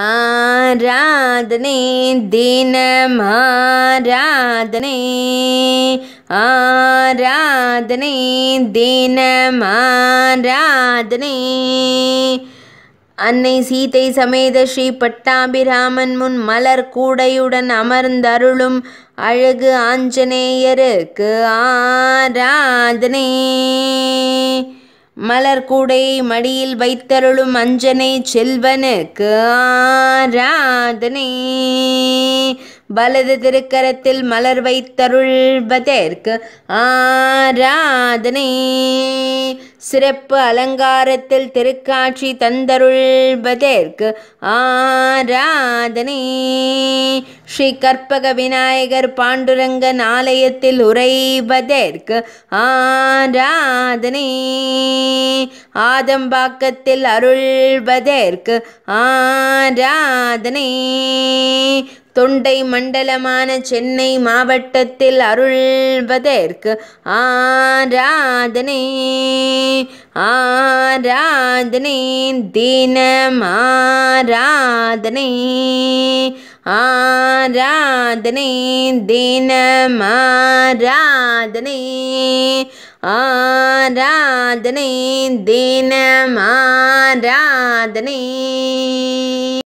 ஆராதனை தினம் ஆராதனை ஆராதனை தினம் ஆராதனை அன்னை சீதை சமேத ஸ்ரீ பட்டாபிராமன் முன் மலர் கூடையுடன் அமர்ந்தருளும் அழகு ஆஞ்சநேயருக்கு ஆராதனை மலர் கூடை மடியில் வைத்தருளும் அஞ்சனை செல்வனுக்கு ஆராதனை வலது திருக்கரத்தில் மலர் வைத்தருள்வதற்கு ஆராதனை சிறப்பு அலங்காரத்தில் திருக்காட்சி தந்தருள்வதற்கு ஆராதனை ஸ்ரீ கற்பக விநாயகர் பாண்டுரங்கன் ஆலயத்தில் உறைவதற்கு ஆராதனை ஆதம்பாக்கத்தில் அருள்வதற்கு ஆராதனை தொண்டை மண்டலமான சென்னை மாவட்டத்தில் அருள்வதற்கு ஆராதனை आराधने दिन मा राध दिन मा आराधने दिन मा